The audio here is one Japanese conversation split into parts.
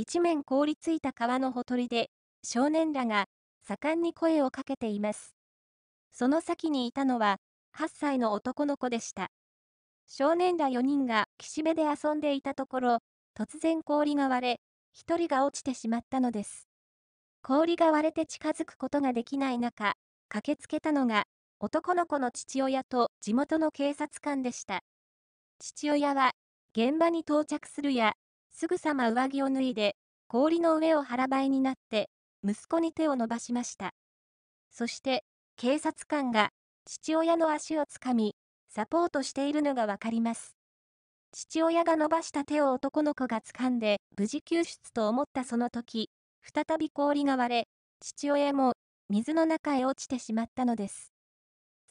一面凍りついた川のほとりで、少年らが盛んに声をかけています。その先にいたのは、8歳の男の子でした。少年ら4人が岸辺で遊んでいたところ、突然氷が割れ、1人が落ちてしまったのです。氷が割れて近づくことができない中、駆けつけたのが、男の子の父親と地元の警察官でした。父親は、現場に到着するや、すぐさま上着を脱いで、氷の上を腹ばいになって、息子に手を伸ばしました。そして、警察官が父親の足をつかみ、サポートしているのがわかります。父親が伸ばした手を男の子がつかんで、無事救出と思ったその時、再び氷が割れ、父親も水の中へ落ちてしまったのです。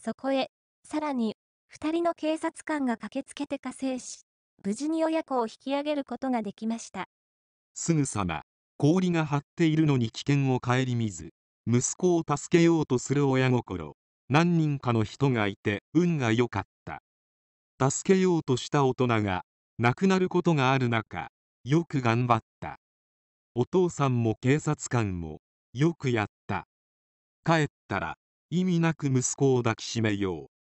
そこへ、さらに、2人の警察官が駆けつけて加勢し、無事に親子を引き上げることができましたすぐさま氷が張っているのに危険を顧みず息子を助けようとする親心何人かの人がいて運が良かった助けようとした大人が亡くなることがある中よく頑張ったお父さんも警察官もよくやった帰ったら意味なく息子を抱きしめよう